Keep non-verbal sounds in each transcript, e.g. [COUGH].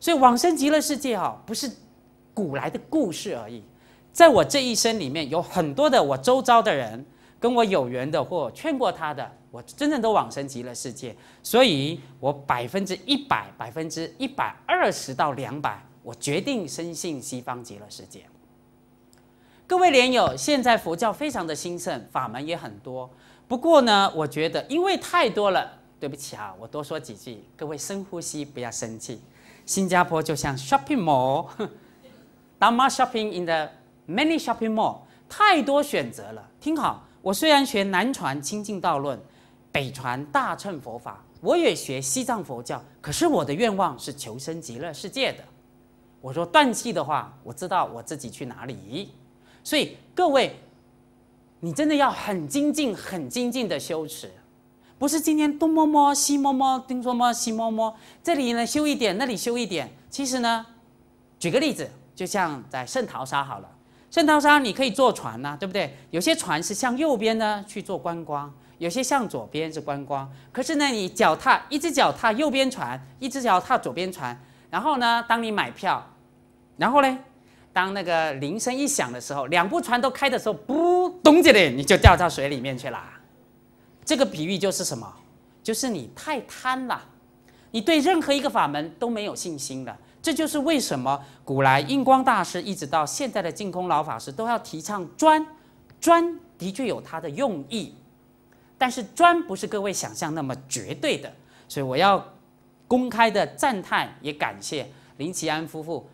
所以往生极乐世界哦，不是古来的故事而已。在我这一生里面，有很多的我周遭的人跟我有缘的，或劝过他的，我真正都往生极乐世界。所以，我百分之一百、百分之一百二十到两百，我决定深信西方极乐世界。各位莲友，现在佛教非常的兴盛，法门也很多。不过呢，我觉得因为太多了，对不起啊，我多说几句。各位深呼吸，不要生气。新加坡就像 shopping mall，当 [LAUGHS] 买 shopping in the many shopping mall，太多选择了。听好，我虽然学南传清净道论，北传大乘佛法，我也学西藏佛教，可是我的愿望是求生极乐世界的。我说断气的话，我知道我自己去哪里。所以各位，你真的要很精进、很精进的修持。不是今天东摸摸西摸摸，东摸摸西摸摸，这里呢修一点，那里修一点。其实呢，举个例子，就像在圣淘沙好了，圣淘沙你可以坐船呐，对不对？有些船是向右边呢去做观光，有些向左边是观光。可是呢，你脚踏一只脚踏右边船，一只脚踏左边船，然后呢，当你买票，然后嘞，当那个铃声一响的时候，两部船都开的时候，不咚着嘞，你就掉到水里面去啦。这个比喻就是什么？就是你太贪了，你对任何一个法门都没有信心了。这就是为什么古来印光大师一直到现在的净空老法师都要提倡专，专的确有它的用意。但是专不是各位想象那么绝对的，所以我要公开的赞叹也感谢林奇安夫妇，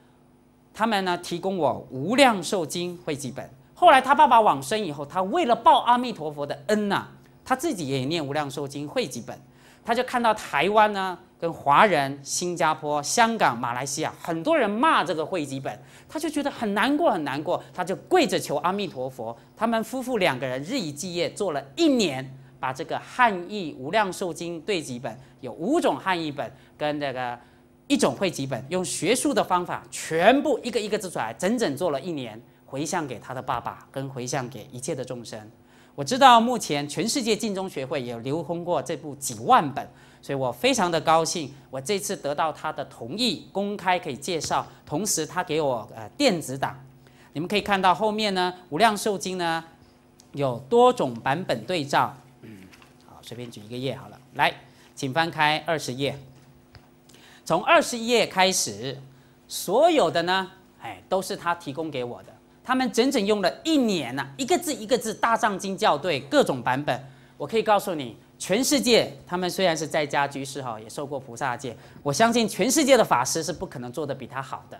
他们呢提供我《无量寿经》会集本。后来他爸爸往生以后，他为了报阿弥陀佛的恩呐。他自己也念《无量寿经》汇集本，他就看到台湾呢跟华人、新加坡、香港、马来西亚很多人骂这个汇集本，他就觉得很难过很难过，他就跪着求阿弥陀佛。他们夫妇两个人日以继夜做了一年，把这个汉译《无量寿经》对集本有五种汉译本跟这个一种汇集本，用学术的方法全部一个一个字出来，整整做了一年，回向给他的爸爸，跟回向给一切的众生。我知道目前全世界晋中学会有流通过这部几万本，所以我非常的高兴，我这次得到他的同意，公开可以介绍。同时他给我呃电子档，你们可以看到后面呢《无量寿经》呢有多种版本对照。嗯，好，随便举一个页好了，来，请翻开二十页，从二十页开始，所有的呢，哎，都是他提供给我的。他们整整用了一年呐，一个字一个字大藏经校对各种版本。我可以告诉你，全世界他们虽然是在家居士哈，也受过菩萨戒，我相信全世界的法师是不可能做得比他好的，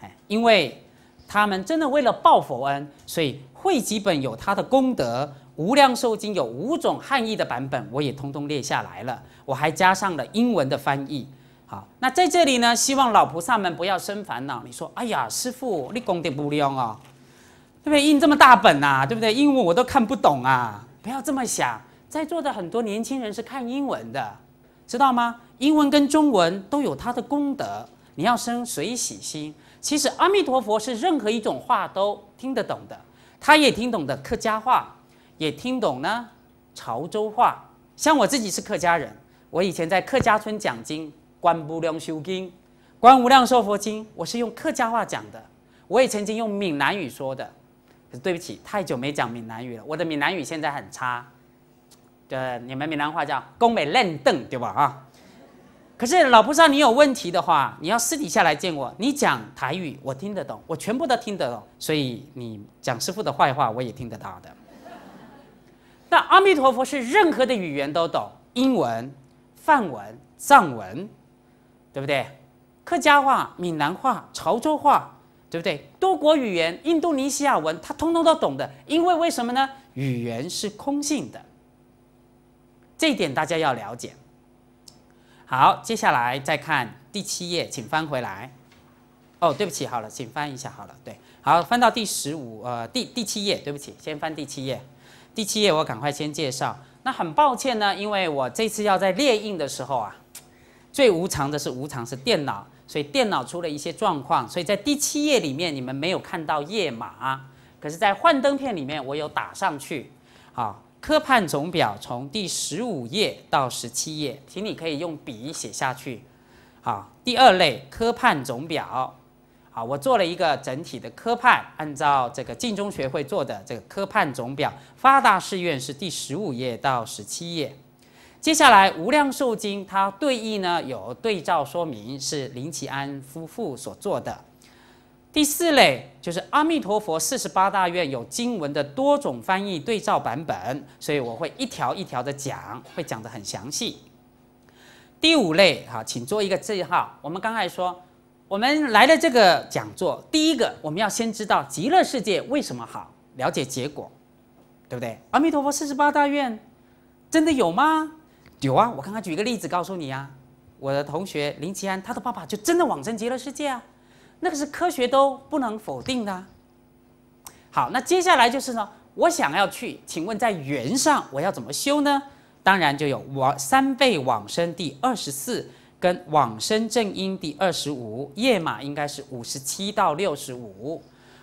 哎，因为，他们真的为了报佛恩，所以汇集本有他的功德，无量寿经有五种汉译的版本，我也通通列下来了，我还加上了英文的翻译。好，那在这里呢，希望老菩萨们不要生烦恼。你说，哎呀，师父，你功德不量啊。对不对？印这么大本啊，对不对？英文我都看不懂啊！不要这么想，在座的很多年轻人是看英文的，知道吗？英文跟中文都有它的功德。你要生水洗心，其实阿弥陀佛是任何一种话都听得懂的，他也听懂的客家话，也听懂呢潮州话。像我自己是客家人，我以前在客家村讲经，观无量修经，观无量寿佛经，我是用客家话讲的，我也曾经用闽南语说的。对不起，太久没讲闽南语了，我的闽南语现在很差。这你们闽南话叫“工美嫩瞪”，对吧？啊？可是老菩萨，你有问题的话，你要私底下来见我，你讲台语我听得懂，我全部都听得懂，所以你讲师傅的坏话我也听得到的。那阿弥陀佛是任何的语言都懂，英文、梵文、藏文，对不对？客家话、闽南话、潮州话。对不对？多国语言，印度尼西亚文，他通通都懂的。因为为什么呢？语言是空性的，这一点大家要了解。好，接下来再看第七页，请翻回来。哦，对不起，好了，请翻一下好了。对，好，翻到第十五呃第第七页。对不起，先翻第七页。第七页我赶快先介绍。那很抱歉呢，因为我这次要在列印的时候啊，最无常的是无常是电脑。所以电脑出了一些状况，所以在第七页里面你们没有看到页码，可是在幻灯片里面我有打上去。好，科判总表从第十五页到十七页，请你可以用笔写下去。好，第二类科判总表，好，我做了一个整体的科判，按照这个晋中学会做的这个科判总表，发达试卷是第十五页到十七页。接下来《无量寿经》，它对应呢有对照说明，是林奇安夫妇所做的。第四类就是《阿弥陀佛四十八大愿》，有经文的多种翻译对照版本，所以我会一条一条的讲，会讲得很详细。第五类哈，请做一个记号。我们刚才说，我们来的这个讲座，第一个我们要先知道极乐世界为什么好，了解结果，对不对？阿弥陀佛四十八大愿真的有吗？有啊，我刚刚举一个例子告诉你啊，我的同学林奇安，他的爸爸就真的往生极乐世界啊，那个是科学都不能否定的。好，那接下来就是呢，我想要去，请问在缘上我要怎么修呢？当然就有我三倍往生第二十四，跟往生正因第二十五，页码应该是五十七到六十五。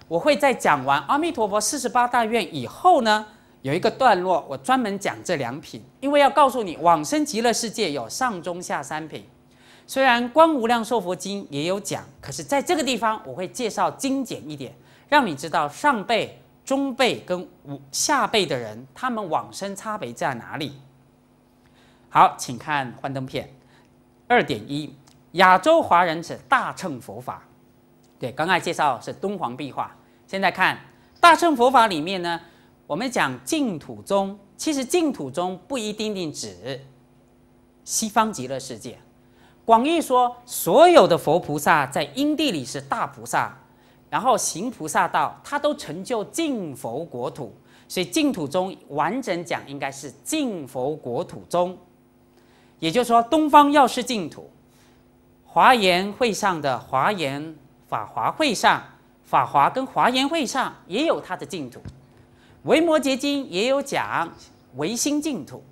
我会在讲完阿弥陀佛四十八大愿以后呢。有一个段落，我专门讲这两品，因为要告诉你往生极乐世界有上中下三品。虽然《观无量寿佛经》也有讲，可是在这个地方我会介绍精简一点，让你知道上辈、中辈跟下辈的人他们往生差别在哪里。好，请看幻灯片二点一，亚洲华人是大乘佛法。对，刚才介绍是敦煌壁画，现在看大乘佛法里面呢。我们讲净土宗，其实净土宗不一定定指西方极乐世界。广义说，所有的佛菩萨在因地里是大菩萨，然后行菩萨道，他都成就净佛国土。所以净土宗完整讲应该是净佛国土宗。也就是说，东方要是净土，华严会上的华严法华会上，法华跟华严会上也有他的净土。《维摩诘经》也有讲唯心净土，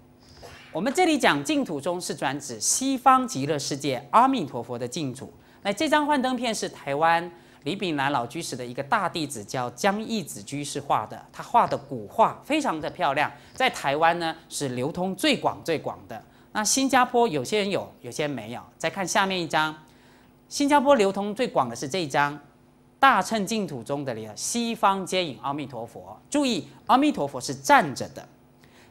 我们这里讲净土中是专指西方极乐世界阿弥陀佛的净土。那这张幻灯片是台湾李炳南老居士的一个大弟子叫江义子居士画的，他画的古画非常的漂亮，在台湾呢是流通最广最广的。那新加坡有些人有，有些人没有。再看下面一张，新加坡流通最广的是这一张。大乘净土中的里西方接引阿弥陀佛，注意，阿弥陀佛是站着的，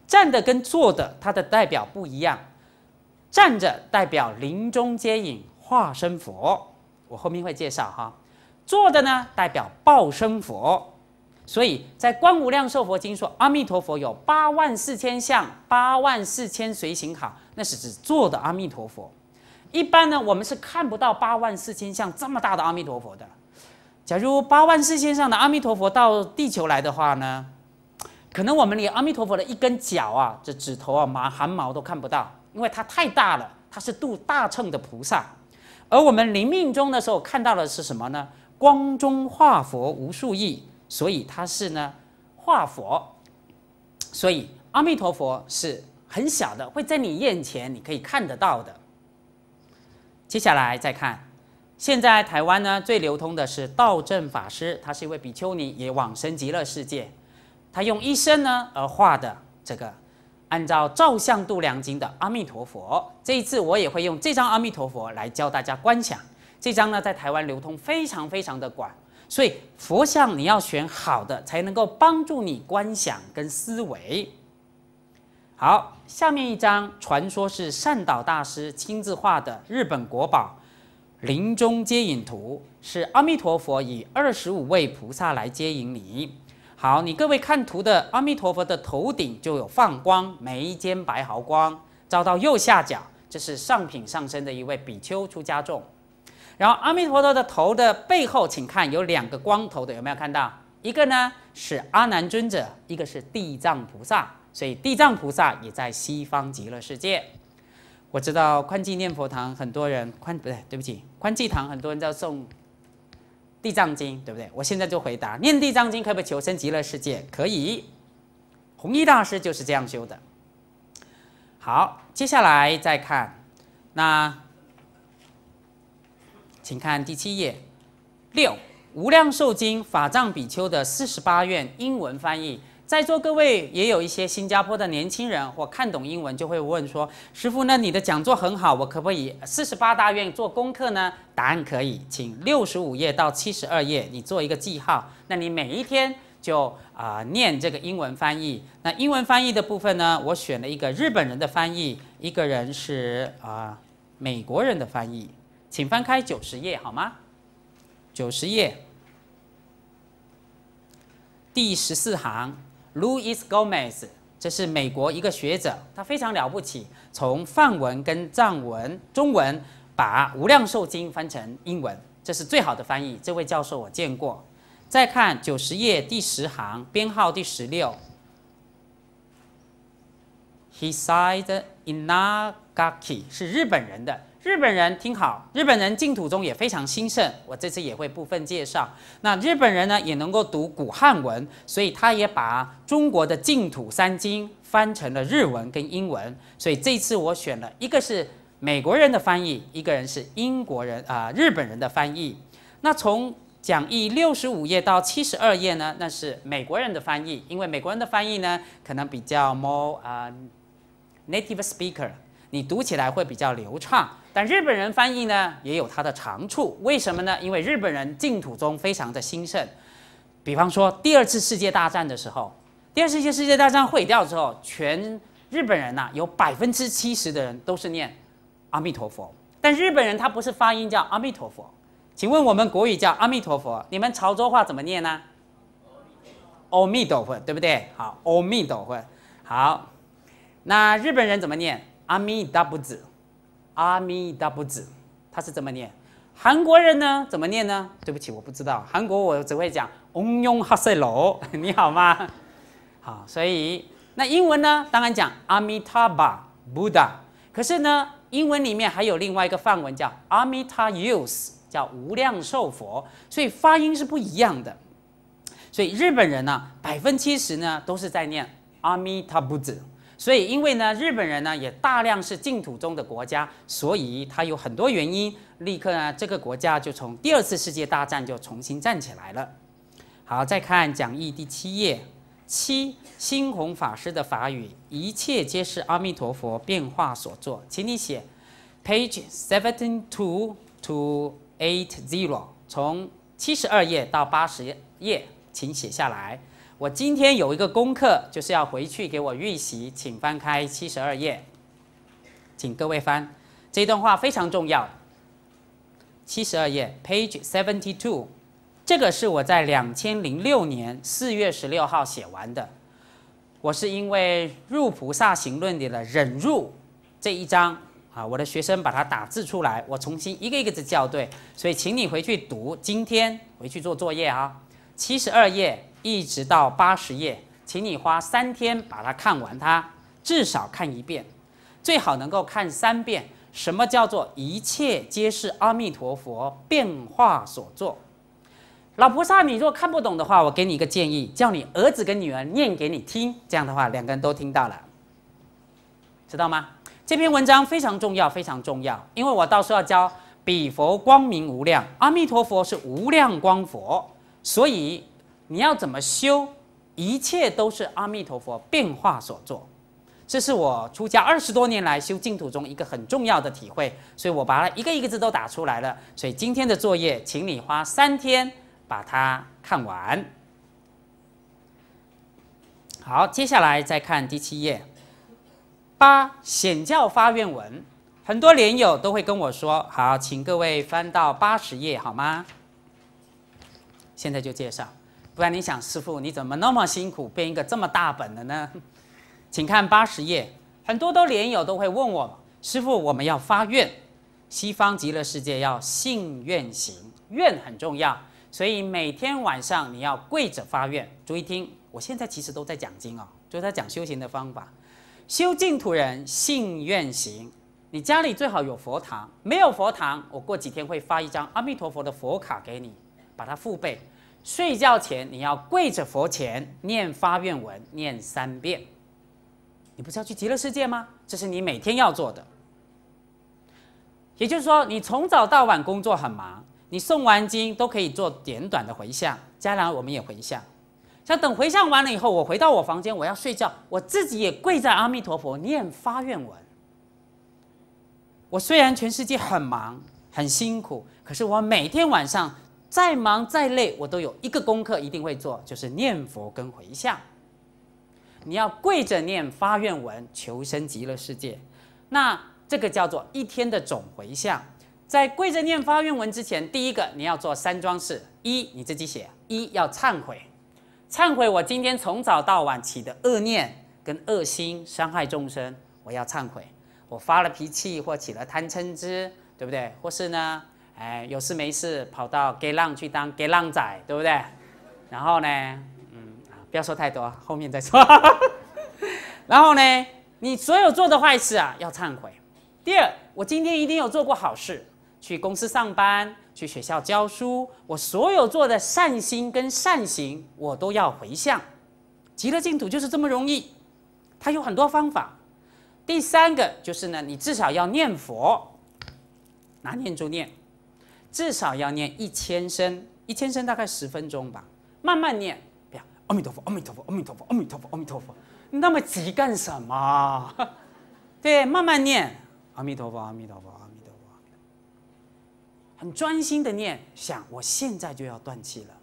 站的跟坐的，它的代表不一样。站着代表林中接引化身佛，我后面会介绍哈。坐的呢，代表报身佛。所以在《观无量寿佛经》说，阿弥陀佛有八万四千相，八万四千随行好，那是指坐的阿弥陀佛。一般呢，我们是看不到八万四千相这么大的阿弥陀佛的。假如八万四千上的阿弥陀佛到地球来的话呢，可能我们连阿弥陀佛的一根脚啊、这指头啊、毛汗毛都看不到，因为它太大了，它是度大乘的菩萨。而我们临命终的时候看到的是什么呢？光中化佛无数亿，所以它是呢化佛。所以阿弥陀佛是很小的，会在你眼前你可以看得到的。接下来再看。现在台湾呢最流通的是道政法师，他是一位比丘尼，也往生极乐世界。他用一生呢而画的这个，按照《照相度量经》的阿弥陀佛。这一次我也会用这张阿弥陀佛来教大家观想。这张呢在台湾流通非常非常的广，所以佛像你要选好的，才能够帮助你观想跟思维。好，下面一张传说是善导大师亲自画的日本国宝。临终接引图是阿弥陀佛以二十五位菩萨来接引你。好，你各位看图的，阿弥陀佛的头顶就有放光，眉间白毫光照到右下角，这是上品上身的一位比丘出家众。然后阿弥陀佛的头的背后，请看有两个光头的，有没有看到？一个呢是阿难尊者，一个是地藏菩萨，所以地藏菩萨也在西方极乐世界。我知道宽济念佛堂很多人宽不对对不起宽济堂很多人在送地藏经对不对？我现在就回答念地藏经可不可以求生极乐世界？可以，弘一大师就是这样修的。好，接下来再看，那请看第七页六无量寿经法藏比丘的四十八愿英文翻译。在座各位也有一些新加坡的年轻人，或看懂英文就会问说：“师傅，那你的讲座很好，我可不可以四十八大愿做功课呢？”答案可以，请六十五页到七十二页你做一个记号，那你每一天就啊念这个英文翻译。那英文翻译的部分呢，我选了一个日本人的翻译，一个人是啊美国人的翻译，请翻开九十页好吗？九十页，第十四行。Luis o Gomez，这是美国一个学者，他非常了不起，从梵文、跟藏文、中文把《无量寿经》翻成英文，这是最好的翻译。这位教授我见过。再看九十页第十行，编号第十六。He said, "Inagaki 是日本人的。日本人听好，日本人净土中也非常兴盛。我这次也会部分介绍。那日本人呢，也能够读古汉文，所以他也把中国的净土三经翻成了日文跟英文。所以这次我选了一个是美国人的翻译，一个人是英国人啊，日本人的翻译。那从讲义六十五页到七十二页呢，那是美国人的翻译，因为美国人的翻译呢，可能比较 more 啊。Native speaker，你读起来会比较流畅。但日本人翻译呢，也有它的长处。为什么呢？因为日本人净土中非常的兴盛。比方说第二次世界大战的时候，第二次世界大战毁掉之后，全日本人呐，有百分之七十的人都是念阿弥陀佛。但日本人他不是发音叫阿弥陀佛，请问我们国语叫阿弥陀佛，你们潮州话怎么念呢？阿弥陀佛，对不对？好，阿弥陀佛，好。那日本人怎么念阿弥达不子？阿弥达不子，他是怎么念？韩国人呢？怎么念呢？对不起，我不知道韩国，我只会讲 o n 哈 y o [LAUGHS] 你好吗？好，所以那英文呢？当然讲阿 m i 巴 b u d d h a 可是呢，英文里面还有另外一个范文叫阿 m i u s 叫无量寿佛，所以发音是不一样的。所以日本人呢，百分之七十呢都是在念“阿弥大不子”。所以，因为呢，日本人呢也大量是净土宗的国家，所以他有很多原因，立刻呢这个国家就从第二次世界大战就重新站起来了。好，再看讲义第七页，七星红法师的法语，一切皆是阿弥陀佛变化所作，请你写，page seventeen two to eight zero，从七十二页到八十页，请写下来。我今天有一个功课，就是要回去给我预习，请翻开七十二页，请各位翻，这段话非常重要。七十二页，page seventy two，这个是我在两千零六年四月十六号写完的。我是因为《入菩萨行论》里的忍入这一章啊，我的学生把它打字出来，我重新一个一个字校对，所以请你回去读，今天回去做作业啊，七十二页。一直到八十页，请你花三天把它看完，它至少看一遍，最好能够看三遍。什么叫做一切皆是阿弥陀佛变化所作？老菩萨，你若看不懂的话，我给你一个建议，叫你儿子跟女儿念给你听，这样的话两个人都听到了，知道吗？这篇文章非常重要，非常重要，因为我到时候要教比佛光明无量，阿弥陀佛是无量光佛，所以。你要怎么修？一切都是阿弥陀佛变化所做，这是我出家二十多年来修净土中一个很重要的体会，所以我把它一个一个字都打出来了。所以今天的作业，请你花三天把它看完。好，接下来再看第七页。八显教发愿文，很多莲友都会跟我说，好，请各位翻到八十页好吗？现在就介绍。不然你想，师傅你怎么那么辛苦编一个这么大本的呢？[LAUGHS] 请看八十页。很多都连友都会问我，师傅，我们要发愿，西方极乐世界要信愿行，愿很重要，所以每天晚上你要跪着发愿。注意听，我现在其实都在讲经哦，就在讲修行的方法。修净土人信愿行，你家里最好有佛堂，没有佛堂，我过几天会发一张阿弥陀佛的佛卡给你，把它复背。睡觉前你要跪着佛前念发愿文，念三遍。你不是要去极乐世界吗？这是你每天要做的。也就是说，你从早到晚工作很忙，你诵完经都可以做简短的回向。家长我们也回向。像等回向完了以后，我回到我房间，我要睡觉，我自己也跪在阿弥陀佛念发愿文。我虽然全世界很忙很辛苦，可是我每天晚上。再忙再累，我都有一个功课，一定会做，就是念佛跟回向。你要跪着念发愿文，求生极乐世界，那这个叫做一天的总回向。在跪着念发愿文之前，第一个你要做三桩事：一，你自己写；一，要忏悔，忏悔我今天从早到晚起的恶念跟恶心，伤害众生，我要忏悔。我发了脾气或起了贪嗔痴，对不对？或是呢？哎，有事没事跑到 g a 浪去当 g a 浪仔，对不对？然后呢，嗯，不要说太多，后面再说。[LAUGHS] 然后呢，你所有做的坏事啊，要忏悔。第二，我今天一定有做过好事，去公司上班，去学校教书，我所有做的善心跟善行，我都要回向。极乐净土就是这么容易，它有很多方法。第三个就是呢，你至少要念佛，拿念珠念。至少要念一千声，一千声大概十分钟吧，慢慢念，不要阿弥陀佛阿弥陀佛阿弥陀佛阿弥陀佛阿弥陀佛，那么急干什么？[LAUGHS] 对，慢慢念阿弥陀佛阿弥陀佛阿弥陀佛，很专心的念，想我现在就要断气了。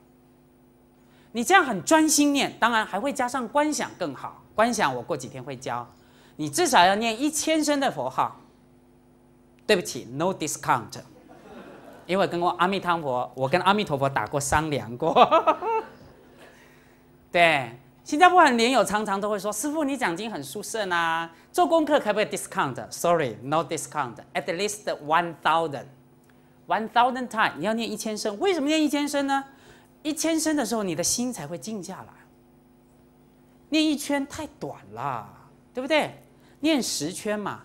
你这样很专心念，当然还会加上观想更好，观想我过几天会教。你至少要念一千声的佛号，对不起，no discount。因为跟阿弥陀佛，我跟阿弥陀佛打过商量过。[LAUGHS] 对，新加坡很年友常常都会说：“师傅，你奖金很舒适呐，做功课可不可以 discount？Sorry，no discount。At least one thousand，one thousand t i m e 你要念一千声，为什么念一千声呢？一千声的时候，你的心才会静下来。念一圈太短了，对不对？念十圈嘛。”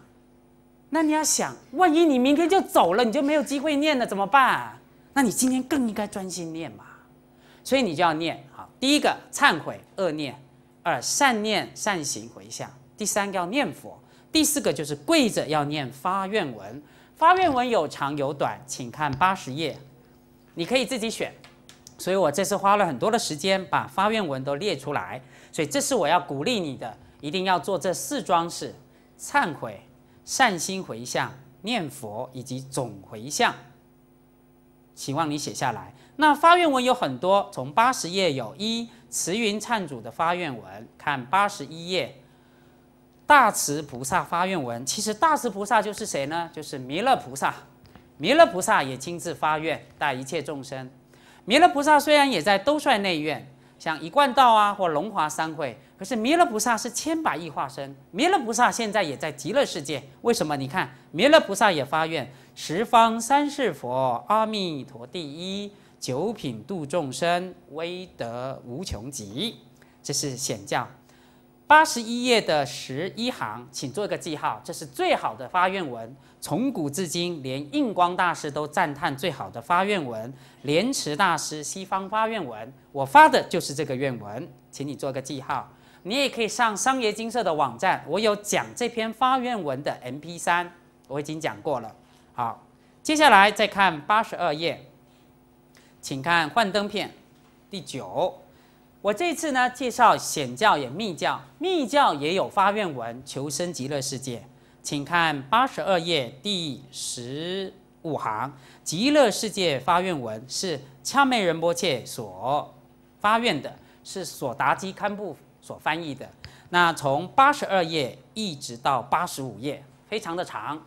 那你要想，万一你明天就走了，你就没有机会念了，怎么办？那你今天更应该专心念嘛。所以你就要念好。第一个，忏悔恶念；二，善念善行回向；第三，个要念佛；第四个，就是跪着要念发愿文。发愿文有长有短，请看八十页，你可以自己选。所以我这次花了很多的时间把发愿文都列出来。所以这是我要鼓励你的，一定要做这四桩事：忏悔。善心回向、念佛以及总回向，希望你写下来。那发愿文有很多，从八十页有一慈云忏主的发愿文，看八十一页。大慈菩萨发愿文，其实大慈菩萨就是谁呢？就是弥勒菩萨。弥勒菩萨也亲自发愿带一切众生。弥勒菩萨虽然也在兜率内院，像一贯道啊或龙华三会。可是弥勒菩萨是千百亿化身，弥勒菩萨现在也在极乐世界。为什么？你看，弥勒菩萨也发愿：十方三世佛，阿弥陀第一，九品度众生，威德无穷极。这是显教八十一页的十一行，请做个记号。这是最好的发愿文，从古至今，连印光大师都赞叹最好的发愿文。莲池大师西方发愿文，我发的就是这个愿文，请你做个记号。你也可以上商业金社的网站，我有讲这篇发愿文的 M P 三，我已经讲过了。好，接下来再看八十二页，请看幻灯片第九。我这次呢介绍显教也密教，密教也有发愿文，求生极乐世界。请看八十二页第十五行，极乐世界发愿文是恰美仁波切所发愿的，是索达基堪布。所翻译的，那从八十二页一直到八十五页，非常的长。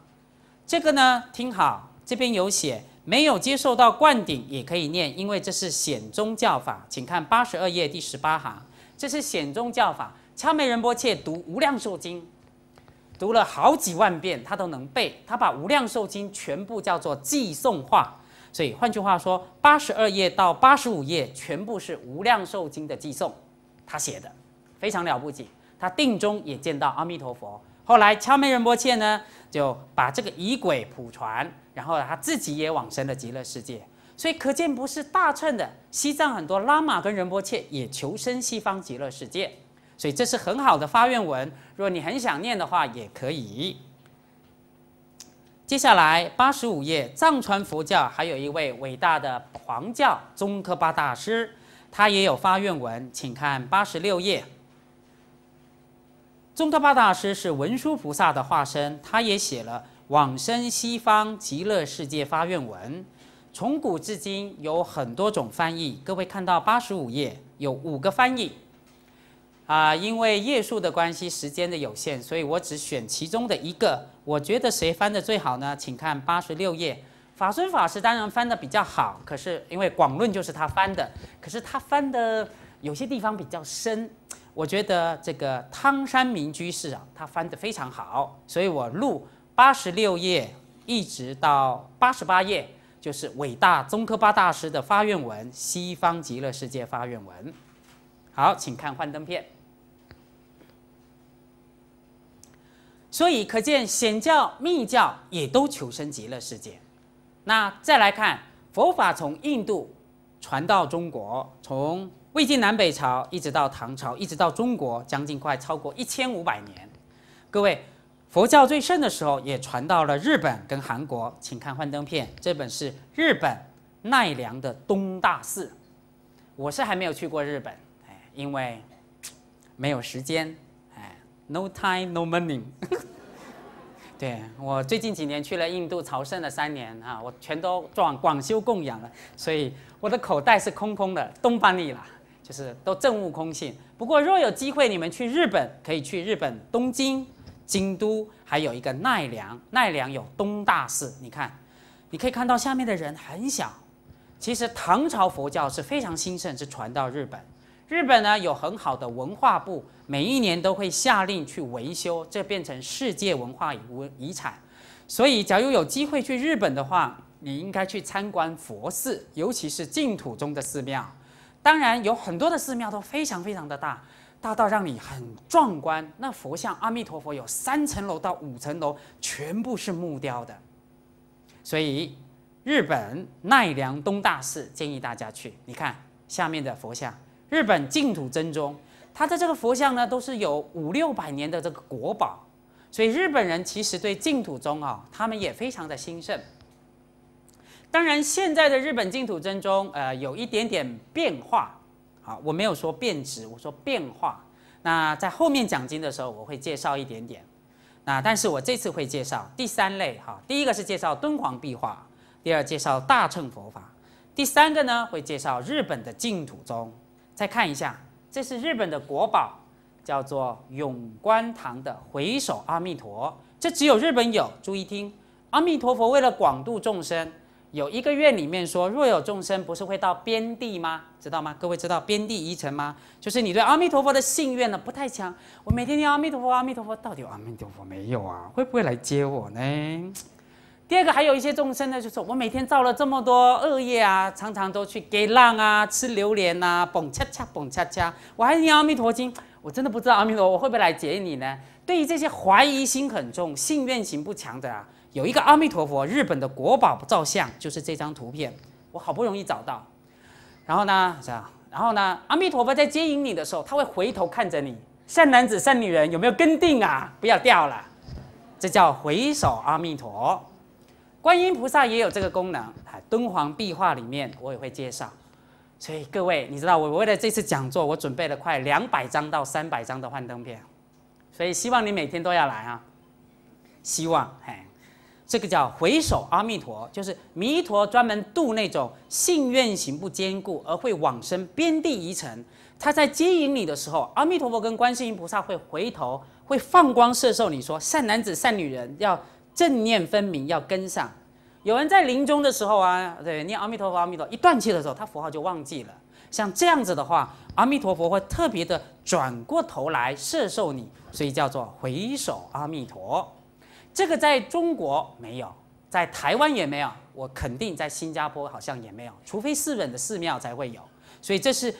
这个呢，听好，这边有写，没有接受到灌顶也可以念，因为这是显宗教法。请看八十二页第十八行，这是显宗教法。敲美仁波切读《无量寿经》，读了好几万遍，他都能背。他把《无量寿经》全部叫做寄诵化，所以换句话说，八十二页到八十五页全部是《无量寿经》的寄诵，他写的。非常了不起，他定中也见到阿弥陀佛。后来，敲门仁波切呢就把这个仪轨普传，然后他自己也往生了极乐世界。所以，可见不是大乘的西藏很多拉玛跟仁波切也求生西方极乐世界。所以，这是很好的发愿文。如果你很想念的话，也可以。接下来，八十五页藏传佛教还有一位伟大的狂教宗科巴大师，他也有发愿文，请看八十六页。宗喀巴大师是文殊菩萨的化身，他也写了《往生西方极乐世界发愿文》。从古至今有很多种翻译，各位看到八十五页有五个翻译。啊，因为页数的关系，时间的有限，所以我只选其中的一个。我觉得谁翻的最好呢？请看八十六页，法尊法师当然翻的比较好，可是因为《广论》就是他翻的，可是他翻的有些地方比较深。我觉得这个汤山明居士啊，他翻得非常好，所以我录八十六页一直到八十八页，就是伟大中科巴大师的发愿文《西方极乐世界发愿文》。好，请看幻灯片。所以可见显教、密教也都求生极乐世界。那再来看佛法从印度传到中国，从。魏晋南北朝一直到唐朝，一直到中国，将近快超过一千五百年。各位，佛教最盛的时候也传到了日本跟韩国，请看幻灯片。这本是日本奈良的东大寺，我是还没有去过日本，哎，因为没有时间，哎，no time no money。[LAUGHS] 对我最近几年去了印度朝圣了三年啊，我全都转广修供养了，所以我的口袋是空空的，东方你了。就是都政务空信。不过若有机会，你们去日本可以去日本东京、京都，还有一个奈良。奈良有东大寺，你看，你可以看到下面的人很小。其实唐朝佛教是非常兴盛，是传到日本。日本呢有很好的文化部，每一年都会下令去维修，这变成世界文化遗遗产。所以假如有机会去日本的话，你应该去参观佛寺，尤其是净土中的寺庙。当然，有很多的寺庙都非常非常的大，大到让你很壮观。那佛像阿弥陀佛有三层楼到五层楼，全部是木雕的。所以，日本奈良东大寺建议大家去。你看下面的佛像，日本净土真宗，它的这个佛像呢都是有五六百年的这个国宝。所以，日本人其实对净土宗啊，他们也非常的兴盛。当然，现在的日本净土真宗，呃，有一点点变化。好，我没有说变质，我说变化。那在后面讲经的时候，我会介绍一点点。那但是我这次会介绍第三类哈，第一个是介绍敦煌壁画，第二介绍大乘佛法，第三个呢会介绍日本的净土宗。再看一下，这是日本的国宝，叫做永观堂的回首阿弥陀。这只有日本有。注意听，阿弥陀佛为了广度众生。有一个愿里面说，若有众生不是会到边地吗？知道吗？各位知道边地遗城吗？就是你对阿弥陀佛的信愿呢不太强。我每天念阿弥陀佛，阿弥陀佛，到底有阿弥陀佛没有啊？会不会来接我呢？第二个，还有一些众生呢，就是我每天造了这么多恶业啊，常常都去给浪啊，吃榴莲啊，蹦恰恰蹦恰恰，我还念阿弥陀经，我真的不知道阿弥陀我会不会来接你呢？对于这些怀疑心很重、信愿心不强的啊。有一个阿弥陀佛，日本的国宝照相，就是这张图片，我好不容易找到。然后呢，这样，然后呢，阿弥陀佛在接引你的时候，他会回头看着你，善男子善女人有没有跟定啊？不要掉了，这叫回首阿弥陀。观音菩萨也有这个功能啊。敦煌壁画里面我也会介绍。所以各位，你知道我为了这次讲座，我准备了快两百张到三百张的幻灯片，所以希望你每天都要来啊，希望哎。这个叫回首阿弥陀，就是弥陀专门度那种信愿行不坚固而会往生边地遗城。他在吸引你的时候，阿弥陀佛跟观世音菩萨会回头，会放光射受你，说善男子、善女人要正念分明，要跟上。有人在临终的时候啊，对，念阿弥陀佛、阿弥陀，一断气的时候，他符号就忘记了。像这样子的话，阿弥陀佛会特别的转过头来射受你，所以叫做回首阿弥陀。这个在中国没有，在台湾也没有，我肯定在新加坡好像也没有，除非日本的寺庙才会有。所以这是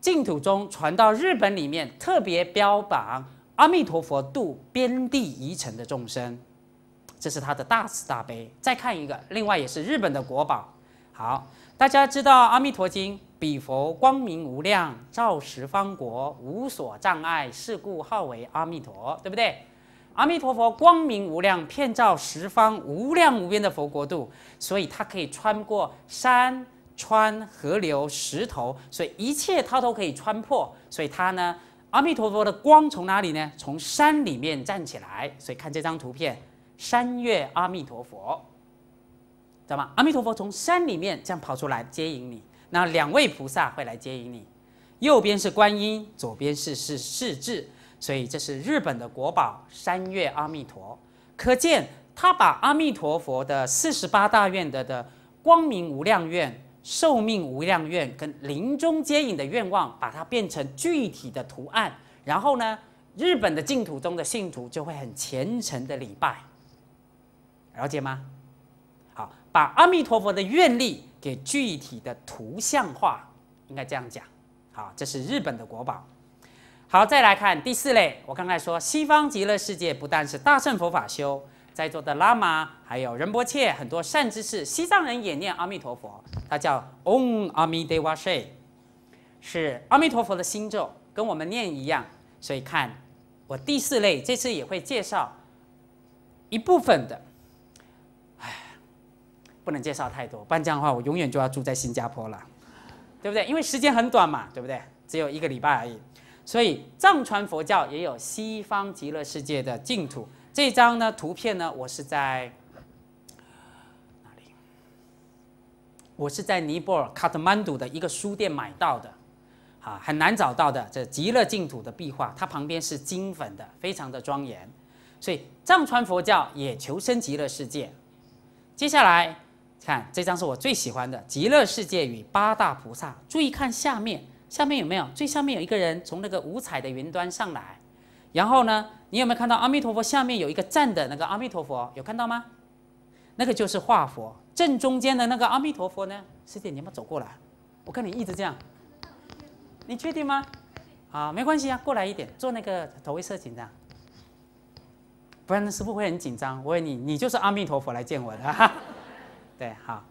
净土中传到日本里面，特别标榜阿弥陀佛度边地遗城的众生，这是他的大慈大悲。再看一个，另外也是日本的国宝。好，大家知道《阿弥陀经》，彼佛光明无量，照十方国，无所障碍，是故号为阿弥陀，对不对？阿弥陀佛，光明无量，遍照十方，无量无边的佛国度，所以它可以穿过山、川河流、石头，所以一切它都可以穿破。所以它呢，阿弥陀佛的光从哪里呢？从山里面站起来。所以看这张图片，山月阿弥陀佛，知道吗？阿弥陀佛从山里面这样跑出来接引你。那两位菩萨会来接引你，右边是观音，左边是是释智。所以这是日本的国宝《山月阿弥陀》，可见他把阿弥陀佛的四十八大愿的的光明无量愿、寿命无量愿跟临终接引的愿望，把它变成具体的图案。然后呢，日本的净土宗的信徒就会很虔诚的礼拜，了解吗？好，把阿弥陀佛的愿力给具体的图像化，应该这样讲。好，这是日本的国宝。好，再来看第四类。我刚才说，西方极乐世界不但是大乘佛法修，在座的喇嘛还有仁波切，很多善知识，西藏人也念阿弥陀佛，他叫嗡阿弥德瓦舍，是阿弥陀佛的心咒，跟我们念一样。所以看我第四类，这次也会介绍一部分的。唉，不能介绍太多，不然这样的话，我永远就要住在新加坡了，对不对？因为时间很短嘛，对不对？只有一个礼拜而已。所以藏传佛教也有西方极乐世界的净土。这张呢图片呢，我是在哪里？我是在尼泊尔卡特曼都的一个书店买到的，啊，很难找到的这极乐净土的壁画，它旁边是金粉的，非常的庄严。所以藏传佛教也求生极乐世界。接下来看这张是我最喜欢的极乐世界与八大菩萨，注意看下面。下面有没有？最上面有一个人从那个五彩的云端上来，然后呢，你有没有看到阿弥陀佛？下面有一个站的那个阿弥陀佛，有看到吗？那个就是化佛。正中间的那个阿弥陀佛呢？师姐，你要不要走过来？我看你一直这样，你确定吗？啊，没关系啊，过来一点，做那个头位摄影的，不然师傅会很紧张。我问你，你就是阿弥陀佛来见我的，[LAUGHS] 对，好。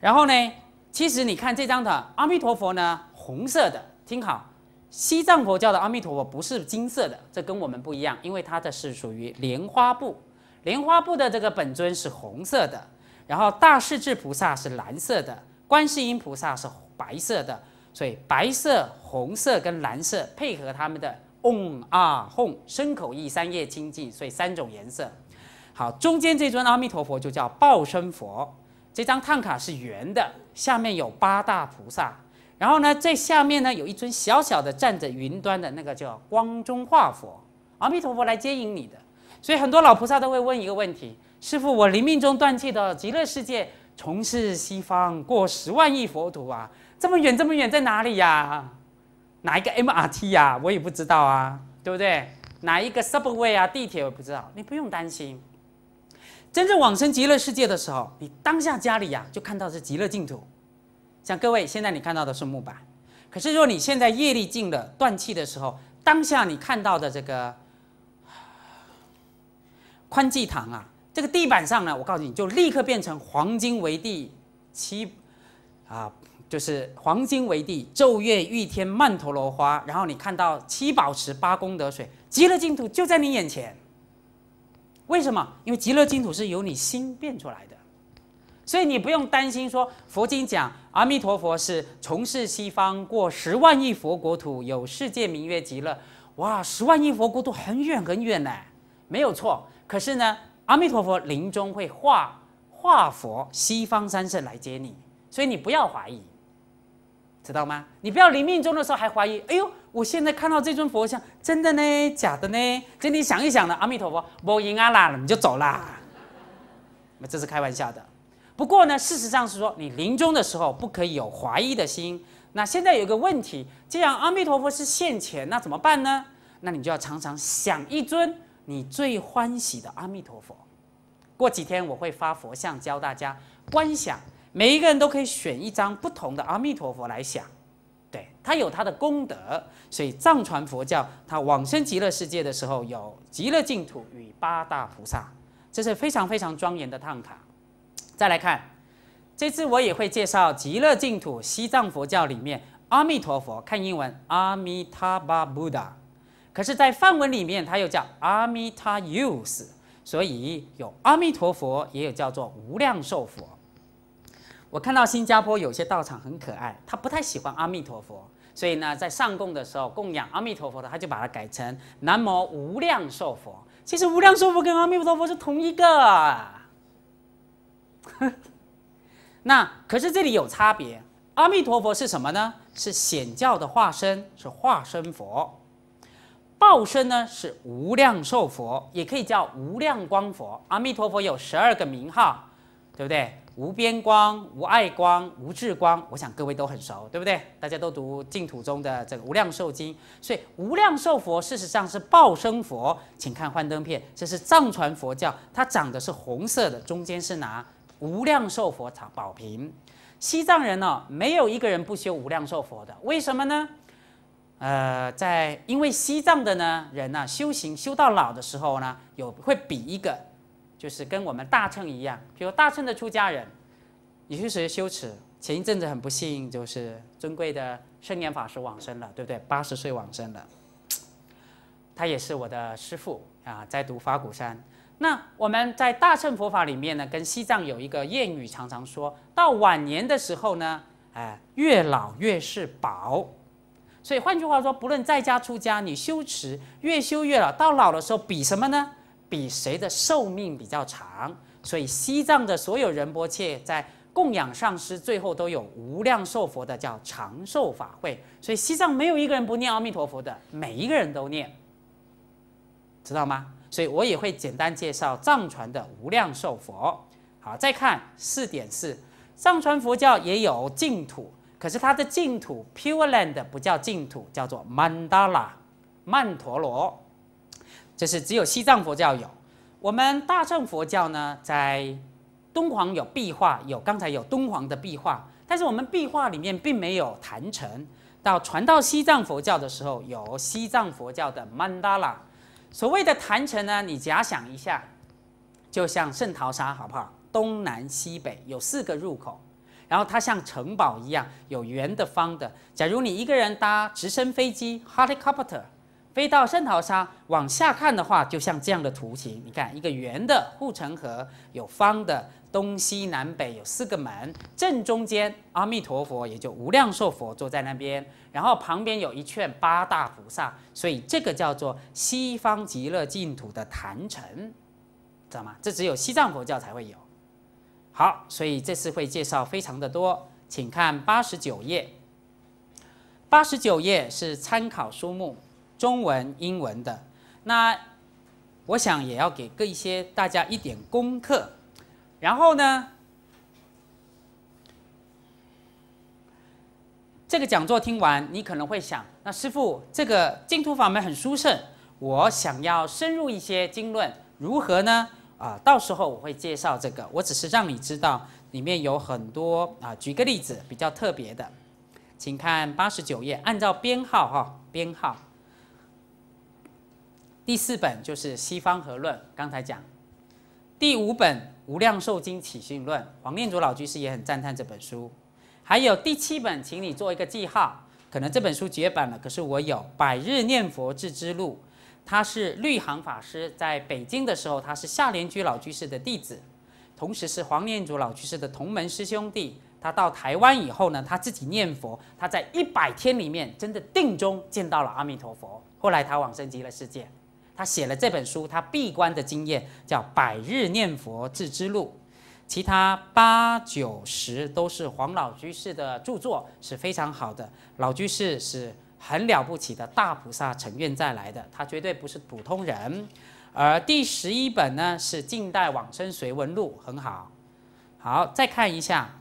然后呢，其实你看这张的阿弥陀佛呢？红色的，听好，西藏佛教的阿弥陀佛不是金色的，这跟我们不一样，因为它的是属于莲花部，莲花部的这个本尊是红色的，然后大势至菩萨是蓝色的，观世音菩萨是白色的，所以白色、红色跟蓝色配合他们的嗡啊吽，身口意三业清净，所以三种颜色。好，中间这尊阿弥陀佛就叫报身佛，这张碳卡是圆的，下面有八大菩萨。然后呢，在下面呢，有一尊小小的站着云端的那个叫光中化佛，阿弥陀佛来接引你的。所以很多老菩萨都会问一个问题：师傅，我临命中断气的极乐世界，从事西方过十万亿佛土啊，这么远这么远在哪里呀？哪一个 MRT 呀？我也不知道啊，对不对？哪一个 Subway 啊，地铁我不知道。你不用担心，真正往生极乐世界的时候，你当下家里呀就看到是极乐净土。像各位，现在你看到的是木板，可是若你现在业力尽了断气的时候，当下你看到的这个宽济堂啊，这个地板上呢，我告诉你就立刻变成黄金为地七，啊，就是黄金为地，昼夜玉天曼陀罗花，然后你看到七宝池八功德水，极乐净土就在你眼前。为什么？因为极乐净土是由你心变出来的。所以你不用担心，说佛经讲阿弥陀佛是从事西方过十万亿佛国土有世界名曰极乐，哇，十万亿佛国土很远很远呢，没有错。可是呢，阿弥陀佛临终会化化佛西方三圣来接你，所以你不要怀疑，知道吗？你不要临命终的时候还怀疑，哎呦，我现在看到这尊佛像，真的呢？假的呢？这你想一想呢，阿弥陀佛，我赢阿啦，你就走啦，那这是开玩笑的。不过呢，事实上是说，你临终的时候不可以有怀疑的心。那现在有个问题，既然阿弥陀佛是现前，那怎么办呢？那你就要常常想一尊你最欢喜的阿弥陀佛。过几天我会发佛像教大家观想，每一个人都可以选一张不同的阿弥陀佛来想，对他有他的功德。所以藏传佛教他往生极乐世界的时候有极乐净土与八大菩萨，这是非常非常庄严的唐卡。再来看，这次我也会介绍极乐净土西藏佛教里面阿弥陀佛，看英文阿弥陀巴 Buddha，可是，在梵文里面它又叫阿弥陀 u u 所以有阿弥陀佛，也有叫做无量寿佛。我看到新加坡有些道场很可爱，他不太喜欢阿弥陀佛，所以呢，在上供的时候供养阿弥陀佛的，他就把它改成南无无量寿佛。其实无量寿佛跟阿弥陀佛是同一个。[LAUGHS] 那可是这里有差别。阿弥陀佛是什么呢？是显教的化身，是化身佛。报身呢是无量寿佛，也可以叫无量光佛。阿弥陀佛有十二个名号，对不对？无边光、无碍光、无智光，我想各位都很熟，对不对？大家都读净土中的这个《无量寿经》，所以无量寿佛事实上是报身佛。请看幻灯片，这是藏传佛教，它长的是红色的，中间是拿无量寿佛藏宝瓶，西藏人呢，没有一个人不修无量寿佛的。为什么呢？呃，在因为西藏的呢人呢修行修到老的时候呢，有会比一个，就是跟我们大乘一样，比如大乘的出家人，有些时候羞耻。前一阵子很不幸，就是尊贵的圣严法师往生了，对不对？八十岁往生了，他也是我的师父啊，在读法鼓山。那我们在大乘佛法里面呢，跟西藏有一个谚语，常常说到晚年的时候呢，哎，越老越是宝。所以换句话说，不论在家出家，你修持越修越老，到老的时候比什么呢？比谁的寿命比较长？所以西藏的所有仁波切在供养上师，最后都有无量寿佛的叫长寿法会。所以西藏没有一个人不念阿弥陀佛的，每一个人都念，知道吗？所以我也会简单介绍藏传的无量寿佛。好，再看四点四，藏传佛教也有净土，可是它的净土 （pure land） 不叫净土，叫做曼达拉、曼陀罗，这是只有西藏佛教有。我们大乘佛教呢，在敦煌有壁画，有刚才有敦煌的壁画，但是我们壁画里面并没有坛城。到传到西藏佛教的时候，有西藏佛教的曼达拉。所谓的坛城呢，你假想一下，就像圣淘沙好不好？东南西北有四个入口，然后它像城堡一样，有圆的、方的。假如你一个人搭直升飞机 （helicopter） 飞到圣淘沙，往下看的话，就像这样的图形。你看，一个圆的护城河，有方的。东西南北有四个门，正中间阿弥陀佛也就无量寿佛坐在那边，然后旁边有一圈八大菩萨，所以这个叫做西方极乐净土的坛城，知道吗？这只有西藏佛教才会有。好，所以这次会介绍非常的多，请看八十九页。八十九页是参考书目，中文、英文的。那我想也要给各一些大家一点功课。然后呢？这个讲座听完，你可能会想，那师傅这个净土法门很殊胜，我想要深入一些经论，如何呢？啊，到时候我会介绍这个，我只是让你知道里面有很多啊。举个例子，比较特别的，请看八十九页，按照编号哈，编号第四本就是《西方和论》，刚才讲。第五本《无量寿经起信论》，黄念祖老居士也很赞叹这本书。还有第七本，请你做一个记号。可能这本书绝版了，可是我有《百日念佛志之路》，他是绿行法师在北京的时候，他是夏莲居老居士的弟子，同时是黄念祖老居士的同门师兄弟。他到台湾以后呢，他自己念佛，他在一百天里面真的定中见到了阿弥陀佛，后来他往生极乐世界。他写了这本书，他闭关的经验叫《百日念佛自知录》，其他八九十都是黄老居士的著作，是非常好的。老居士是很了不起的大菩萨，成愿再来的，他绝对不是普通人。而第十一本呢是《近代往生随文录》，很好。好，再看一下，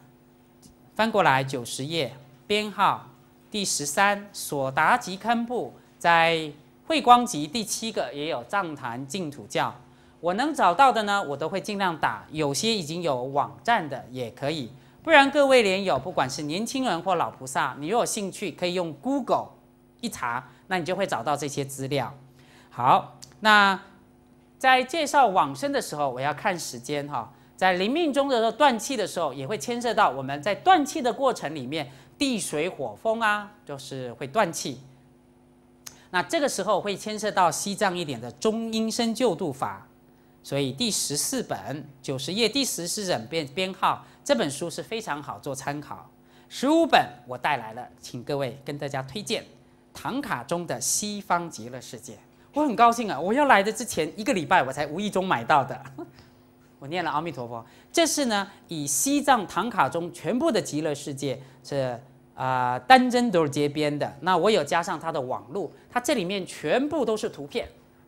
翻过来九十页，编号第十三《所达吉刊部》在。慧光集第七个也有藏坛净土教，我能找到的呢，我都会尽量打，有些已经有网站的也可以，不然各位莲友，不管是年轻人或老菩萨，你若有兴趣，可以用 Google 一查，那你就会找到这些资料。好，那在介绍往生的时候，我要看时间哈，在临命中的时候断气的时候，也会牵涉到我们在断气的过程里面，地水火风啊，就是会断气。那这个时候会牵涉到西藏一点的中阴身救度法，所以第十四本九十页第十四忍编编号这本书是非常好做参考。十五本我带来了，请各位跟大家推荐唐卡中的西方极乐世界。我很高兴啊，我要来的之前一个礼拜我才无意中买到的。[LAUGHS] 我念了阿弥陀佛，这是呢以西藏唐卡中全部的极乐世界是。啊，单帧都是街边的。那我有加上它的网路，它这里面全部都是图片，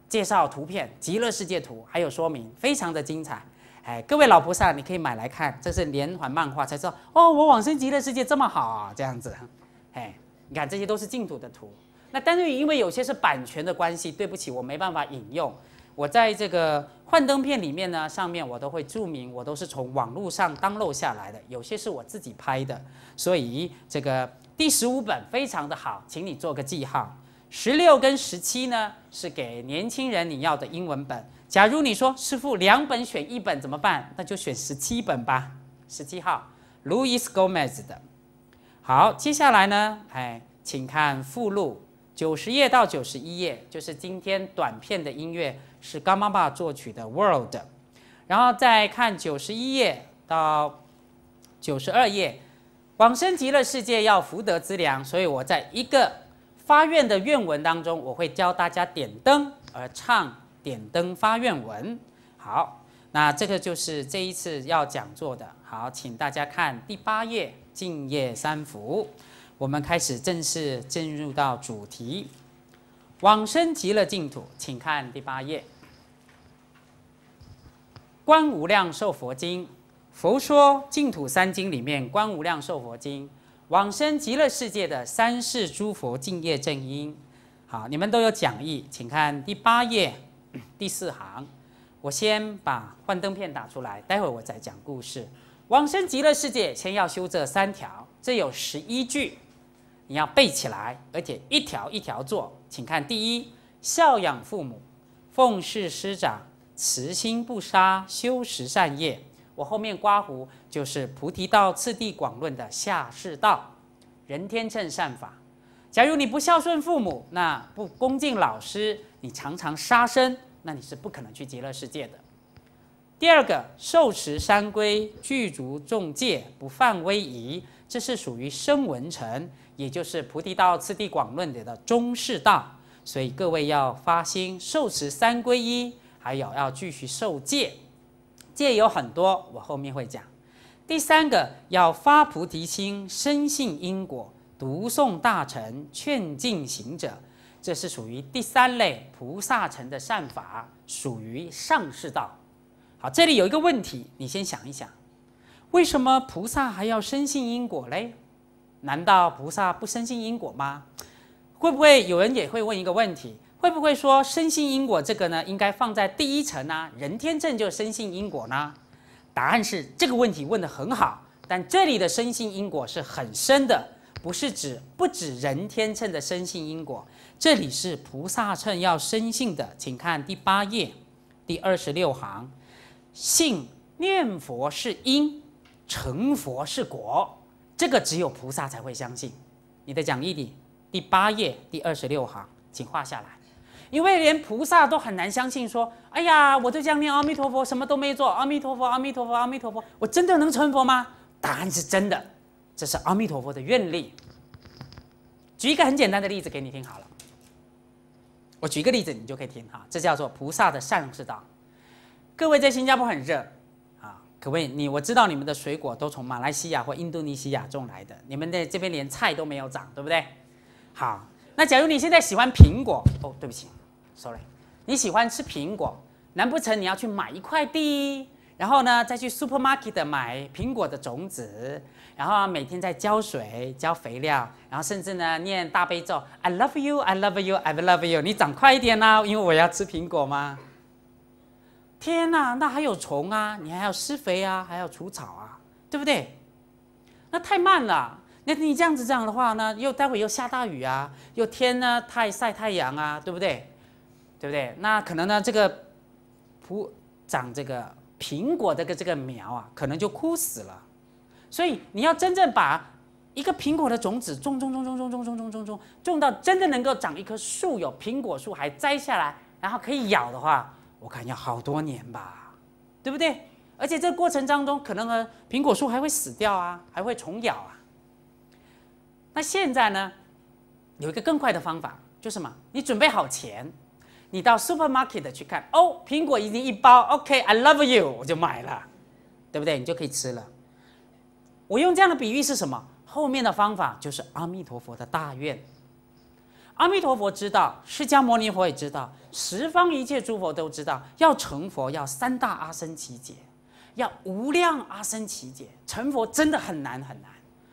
介绍图片，极乐世界图，还有说明，非常的精彩。哎，各位老菩萨，你可以买来看，这是连环漫画，才知道哦，我往生极乐世界这么好，这样子。哎，你看这些都是净土的图。那但是因为有些是版权的关系，对不起，我没办法引用。我在这个。幻灯片里面呢，上面我都会注明，我都是从网络上 download 下来的，有些是我自己拍的，所以这个第十五本非常的好，请你做个记号。十六跟十七呢是给年轻人你要的英文本，假如你说师傅两本选一本怎么办？那就选十七本吧，十七号，Louis Gomez 的。好，接下来呢，哎，请看附录。九十页到九十一页，就是今天短片的音乐是甘妈妈作曲的《World》，然后再看九十一页到九十二页，往生极乐世界要福德资粮，所以我在一个发愿的愿文当中，我会教大家点灯而唱点灯发愿文。好，那这个就是这一次要讲座的。好，请大家看第八页，敬业三福。我们开始正式进入到主题。往生极乐净土，请看第八页《观无量寿佛经》。佛说净土三经里面，《观无量寿佛经》往生极乐世界的三世诸佛净业正因。好，你们都有讲义，请看第八页第四行。我先把幻灯片打出来，待会儿我再讲故事。往生极乐世界，先要修这三条，这有十一句。你要背起来，而且一条一条做。请看，第一，孝养父母，奉事师长，慈心不杀，修持善业。我后面刮胡就是《菩提道次第广论》的下士道，人天称善法。假如你不孝顺父母，那不恭敬老师，你常常杀生，那你是不可能去极乐世界的。第二个，受持三规，具足众戒，不犯威仪，这是属于生文成。也就是《菩提道次第广论》里的中士道，所以各位要发心受持三皈依，还有要继续受戒，戒有很多，我后面会讲。第三个要发菩提心，深信因果，读诵大乘，劝进行者，这是属于第三类菩萨乘的善法，属于上士道。好，这里有一个问题，你先想一想，为什么菩萨还要深信因果嘞？难道菩萨不深信因果吗？会不会有人也会问一个问题？会不会说深信因果这个呢，应该放在第一层呢？人天秤就深信因果呢？答案是这个问题问得很好，但这里的深信因果是很深的，不是指不指人天秤的深信因果，这里是菩萨秤要深信的。请看第八页第二十六行，信念佛是因，成佛是果。这个只有菩萨才会相信，你的讲义里第八页第二十六行，请画下来，因为连菩萨都很难相信说，哎呀，我这样念阿弥陀佛，什么都没做，阿弥陀佛，阿弥陀佛，阿弥陀佛，我真的能成佛吗？答案是真的，这是阿弥陀佛的愿力。举一个很简单的例子给你听好了，我举一个例子你就可以听哈，这叫做菩萨的善事道。各位在新加坡很热。可不可以？你我知道你们的水果都从马来西亚或印度尼西亚种来的，你们在这边连菜都没有长，对不对？好，那假如你现在喜欢苹果，哦，对不起，sorry，你喜欢吃苹果，难不成你要去买一块地，然后呢再去 supermarket 买苹果的种子，然后每天在浇水、浇肥料，然后甚至呢念大悲咒，I love you, I love you, I love you，你长快一点啦，因为我要吃苹果吗？天呐，那还有虫啊！你还要施肥啊，还要除草啊，对不对？那太慢了。那你这样子这样的话呢，又待会又下大雨啊，又天呢太晒太阳啊，对不对？对不对？那可能呢这个普长这个苹果的个这个苗啊，可能就枯死了。所以你要真正把一个苹果的种子种种种种种种种种种种到真的能够长一棵树，有苹果树还摘下来然后可以咬的话。我看要好多年吧，对不对？而且这个过程当中，可能呢，苹果树还会死掉啊，还会虫咬啊。那现在呢，有一个更快的方法，就什么？你准备好钱，你到 supermarket 去看，哦，苹果已经一包，OK，I love you，我就买了，对不对？你就可以吃了。我用这样的比喻是什么？后面的方法就是阿弥陀佛的大愿。阿弥陀佛知道，释迦牟尼佛也知道，十方一切诸佛都知道，要成佛要三大阿僧祇劫，要无量阿僧祇劫，成佛真的很难很难。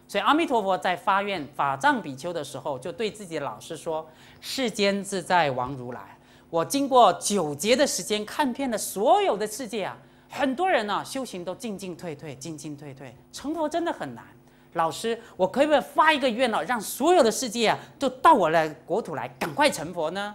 所以阿弥陀佛在发愿法藏比丘的时候，就对自己的老师说：“世间自在王如来，我经过九劫的时间，看遍了所有的世界啊。很多人呢，修行都进进退退，进进退退，成佛真的很难。”老师，我可不可以发一个愿呢，让所有的世界啊，都到我的国土来，赶快成佛呢？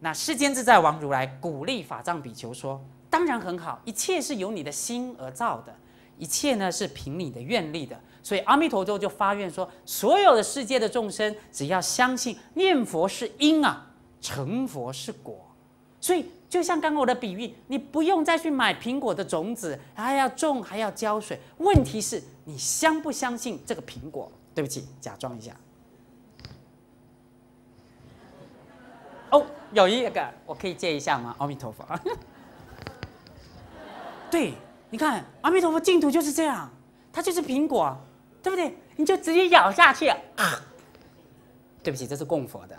那世间自在王如来鼓励法藏比丘说：“当然很好，一切是由你的心而造的，一切呢是凭你的愿力的。所以阿弥陀佛就发愿说，所有的世界的众生，只要相信念佛是因啊，成佛是果，所以。”就像刚刚我的比喻，你不用再去买苹果的种子，还要种，还要浇水。问题是，你相不相信这个苹果？对不起，假装一下。哦，有一个，我可以借一下吗？阿弥陀佛。[LAUGHS] 对，你看，阿弥陀佛净土就是这样，它就是苹果，对不对？你就直接咬下去。啊！[LAUGHS] 对不起，这是供佛的。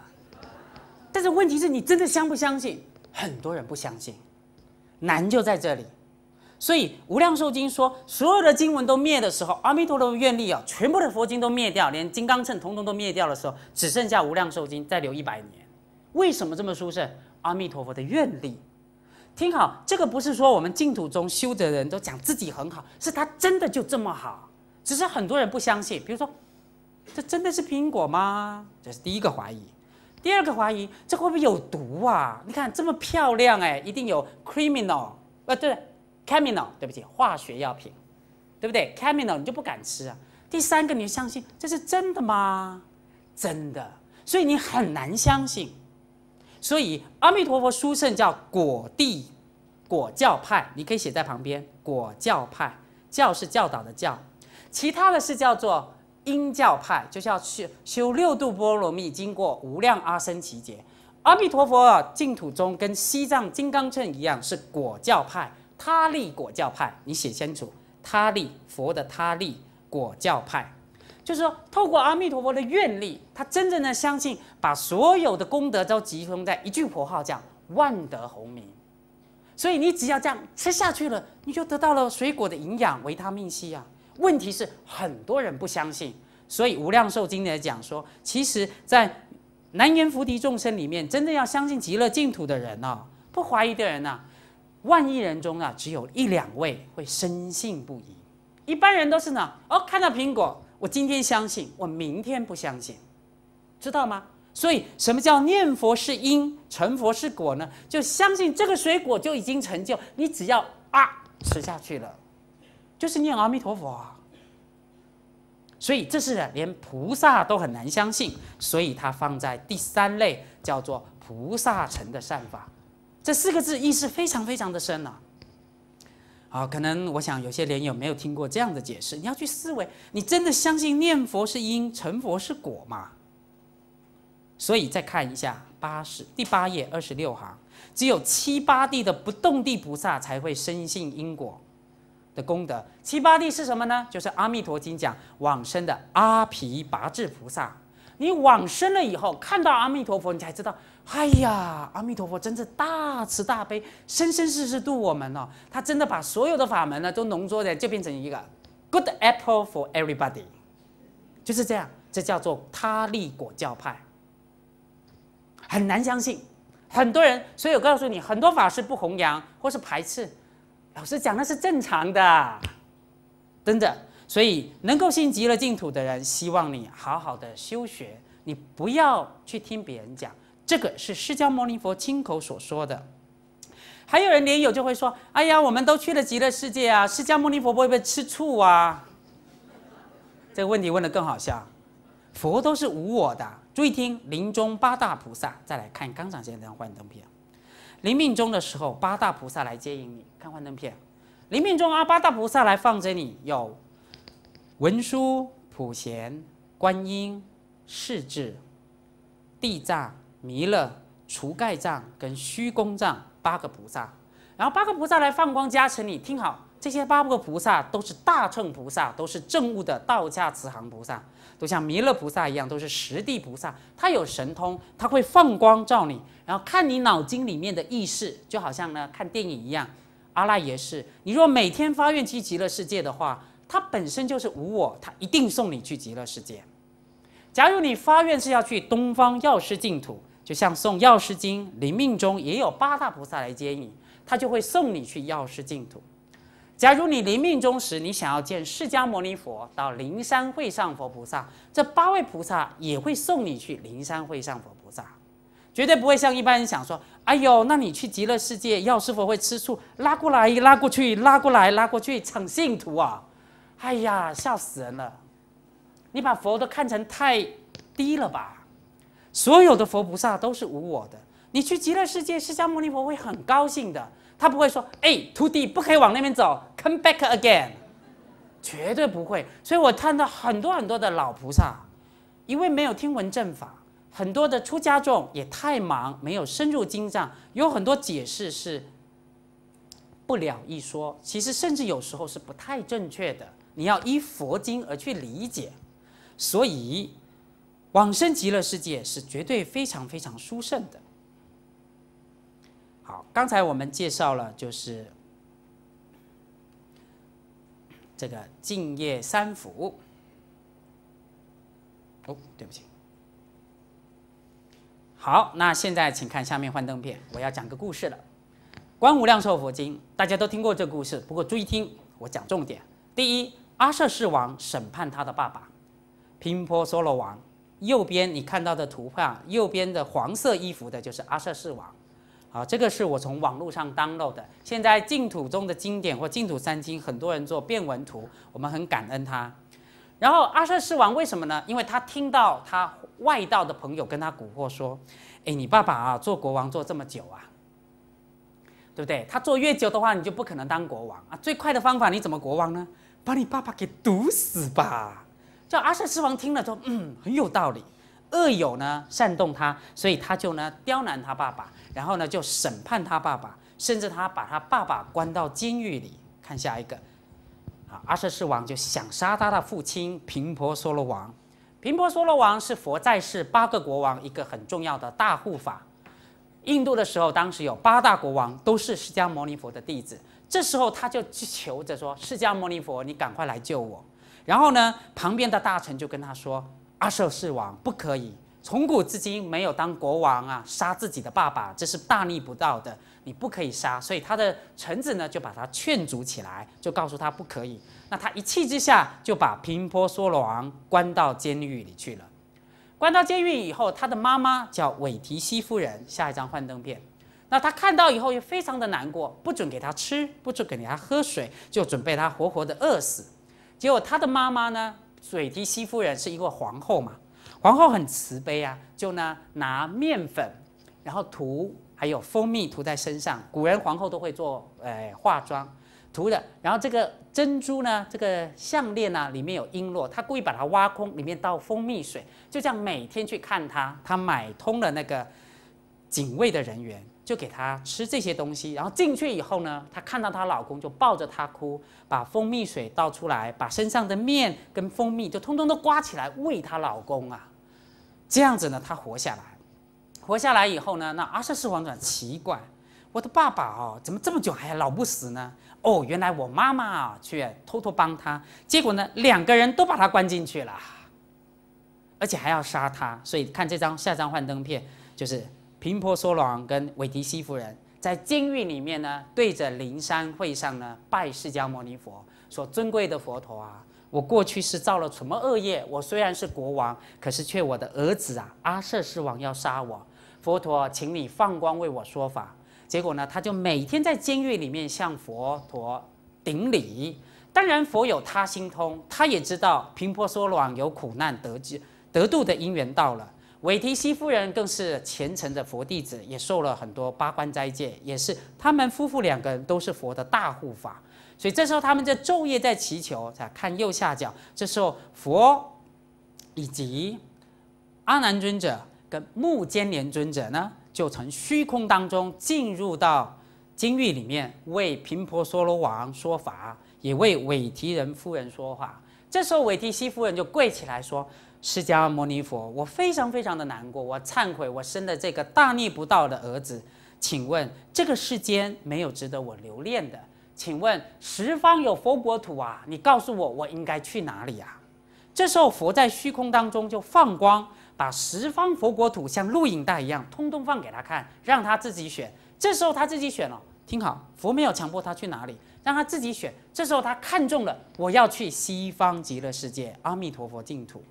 但是问题是你真的相不相信？很多人不相信，难就在这里。所以《无量寿经》说，所有的经文都灭的时候，阿弥陀佛愿力啊，全部的佛经都灭掉，连金刚秤统统都灭掉的时候，只剩下《无量寿经》再留一百年。为什么这么殊胜？阿弥陀佛的愿力。听好，这个不是说我们净土中修的人都讲自己很好，是他真的就这么好。只是很多人不相信。比如说，这真的是苹果吗？这是第一个怀疑。第二个怀疑，这会不会有毒啊？你看这么漂亮哎，一定有 criminal 呃，对 c r i m i n a l 对不起，化学药品，对不对 c r i m i n a l 你就不敢吃啊？第三个，你相信这是真的吗？真的，所以你很难相信。所以阿弥陀佛，书圣叫果地，果教派，你可以写在旁边，果教派，教是教导的教，其他的是叫做。因教派就是要去修六度波罗蜜，经过无量阿僧祇劫。阿弥陀佛净土中，跟西藏金刚乘一样，是果教派，他利果教派。你写清楚，他利佛的他利果教派，就是说，透过阿弥陀佛的愿力，他真正的相信，把所有的功德都集中在一句佛号叫万德洪明。所以你只要这样吃下去了，你就得到了水果的营养，维他命 C 啊。问题是很多人不相信，所以《无量寿经》也讲说，其实，在南阎浮提众生里面，真的要相信极乐净土的人呢，不怀疑的人呢，万亿人中啊，只有一两位会深信不疑。一般人都是呢，哦，看到苹果，我今天相信，我明天不相信，知道吗？所以，什么叫念佛是因，成佛是果呢？就相信这个水果就已经成就，你只要啊吃下去了。就是念阿弥陀佛，所以这是连菩萨都很难相信，所以它放在第三类叫做菩萨乘的善法。这四个字意思非常非常的深呐。啊，可能我想有些人有没有听过这样的解释？你要去思维，你真的相信念佛是因，成佛是果吗？所以再看一下八十第八页二十六行，只有七、八地的不动地菩萨才会深信因果。的功德，七八地是什么呢？就是《阿弥陀经》讲往生的阿皮拔智菩萨。你往生了以后，看到阿弥陀佛，你才知道，哎呀，阿弥陀佛真是大慈大悲，生生世世度我们哦。他真的把所有的法门呢，都浓缩的，就变成一个 good apple for everybody，就是这样。这叫做他利果教派，很难相信。很多人，所以我告诉你，很多法师不弘扬或是排斥。老师讲，那是正常的，真的。所以能够信极乐净土的人，希望你好好的修学，你不要去听别人讲，这个是释迦牟尼佛亲口所说的。还有人连友就会说：“哎呀，我们都去了极乐世界啊，释迦牟尼佛会不会吃醋啊？”这个问题问得更好笑，佛都是无我的。注意听，临终八大菩萨，再来看刚长先生幻灯片。临命终的时候，八大菩萨来接引你。看幻灯片，临命中啊，八大菩萨来放着你，有文殊、普贤、观音、世智、地藏、弥勒、除盖藏跟虚空藏八个菩萨，然后八个菩萨来放光加持你。听好，这些八八个菩萨都是大乘菩萨，都是正悟的道家慈航菩萨。都像弥勒菩萨一样，都是实地菩萨，他有神通，他会放光照你，然后看你脑筋里面的意识，就好像呢看电影一样。阿赖也是，你若每天发愿去极乐世界的话，他本身就是无我，他一定送你去极乐世界。假如你发愿是要去东方药师净土，就像送药师经，临命中也有八大菩萨来接你，他就会送你去药师净土。假如你临命终时，你想要见释迦牟尼佛，到灵山会上佛菩萨，这八位菩萨也会送你去灵山会上佛菩萨，绝对不会像一般人想说，哎呦，那你去极乐世界，药师佛会吃醋，拉过来，拉过去，拉过来，拉过去，抢信徒啊，哎呀，笑死人了！你把佛都看成太低了吧？所有的佛菩萨都是无我的，你去极乐世界，释迦牟尼佛会很高兴的。他不会说：“哎，徒弟不可以往那边走，come back again。”绝对不会。所以我看到很多很多的老菩萨，因为没有听闻正法，很多的出家众也太忙，没有深入经藏，有很多解释是不了一说。其实甚至有时候是不太正确的。你要依佛经而去理解。所以往生极乐世界是绝对非常非常殊胜的。好，刚才我们介绍了就是这个《敬业三福》。哦，对不起。好，那现在请看下面幻灯片，我要讲个故事了，《观无量寿佛经》，大家都听过这故事，不过注意听，我讲重点。第一，阿舍世王审判他的爸爸，频婆娑罗王。右边你看到的图画，右边的黄色衣服的就是阿舍世王。啊，这个是我从网络上 download 的。现在净土中的经典或净土三经，很多人做变文图，我们很感恩他。然后阿瑟狮王为什么呢？因为他听到他外道的朋友跟他蛊惑说：“哎，你爸爸啊做国王做这么久啊，对不对？他做越久的话，你就不可能当国王啊。最快的方法你怎么国王呢？把你爸爸给毒死吧。”叫阿瑟狮王听了说：“嗯，很有道理。”恶友呢煽动他，所以他就呢刁难他爸爸，然后呢就审判他爸爸，甚至他把他爸爸关到监狱里。看下一个，啊，阿舍世王就想杀他的父亲频婆娑罗王。频婆娑罗王是佛在世八个国王一个很重要的大护法。印度的时候，当时有八大国王都是释迦牟尼佛的弟子。这时候他就去求着说：“释迦牟尼佛，你赶快来救我。”然后呢，旁边的大臣就跟他说。阿舍是王，不可以。从古至今，没有当国王啊，杀自己的爸爸，这是大逆不道的。你不可以杀，所以他的臣子呢，就把他劝阻起来，就告诉他不可以。那他一气之下，就把平婆娑罗王关到监狱里去了。关到监狱以后，他的妈妈叫韦提希夫人。下一张幻灯片，那他看到以后也非常的难过，不准给他吃，不准给他喝水，就准备他活活的饿死。结果他的妈妈呢？水滴西夫人是一个皇后嘛，皇后很慈悲啊，就呢拿面粉，然后涂还有蜂蜜涂在身上。古人皇后都会做，呃化妆涂的。然后这个珍珠呢，这个项链呢里面有璎珞，她故意把它挖空，里面倒蜂蜜水，就这样每天去看她。她买通了那个警卫的人员。就给她吃这些东西，然后进去以后呢，她看到她老公就抱着她哭，把蜂蜜水倒出来，把身上的面跟蜂蜜就通通都刮起来喂她老公啊，这样子呢，她活下来。活下来以后呢，那阿瑟斯王转奇怪，我的爸爸哦，怎么这么久还老不死呢？哦，原来我妈妈却偷偷帮他，结果呢，两个人都把他关进去了，而且还要杀他。所以看这张下张幻灯片就是。频婆娑罗跟韦提希夫人在监狱里面呢，对着灵山会上呢拜释迦牟尼佛，说：“尊贵的佛陀啊，我过去是造了什么恶业？我虽然是国王，可是却我的儿子啊，阿舍世王要杀我。佛陀，请你放光为我说法。”结果呢，他就每天在监狱里面向佛陀顶礼。当然，佛有他心通，他也知道频婆娑罗有苦难得机得度的因缘到了。韦提希夫人更是虔诚的佛弟子，也受了很多八关斋戒，也是他们夫妇两个人都是佛的大护法，所以这时候他们在昼夜在祈求，看右下角，这时候佛以及阿难尊者跟目犍连尊者呢，就从虚空当中进入到金狱里面为频婆娑罗王说法，也为韦提人夫人说话。这时候韦提希夫人就跪起来说。释迦牟尼佛，我非常非常的难过，我忏悔我生的这个大逆不道的儿子。请问这个世间没有值得我留恋的？请问十方有佛国土啊，你告诉我我应该去哪里呀？这时候佛在虚空当中就放光，把十方佛国土像录影带一样通通放给他看，让他自己选。这时候他自己选了，听好，佛没有强迫他去哪里，让他自己选。这时候他看中了，我要去西方极乐世界，阿弥陀佛净土。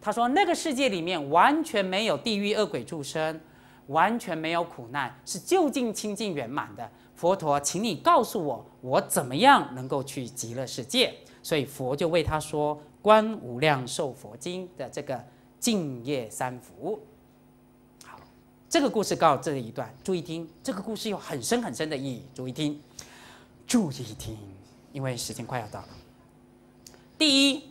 他说：“那个世界里面完全没有地狱恶鬼住生，完全没有苦难，是究竟清净圆满的。佛陀，请你告诉我，我怎么样能够去极乐世界？”所以佛就为他说《观无量寿佛经》的这个净业三福。好，这个故事告这一段，注意听，这个故事有很深很深的意义，注意听，注意听，因为时间快要到了。第一。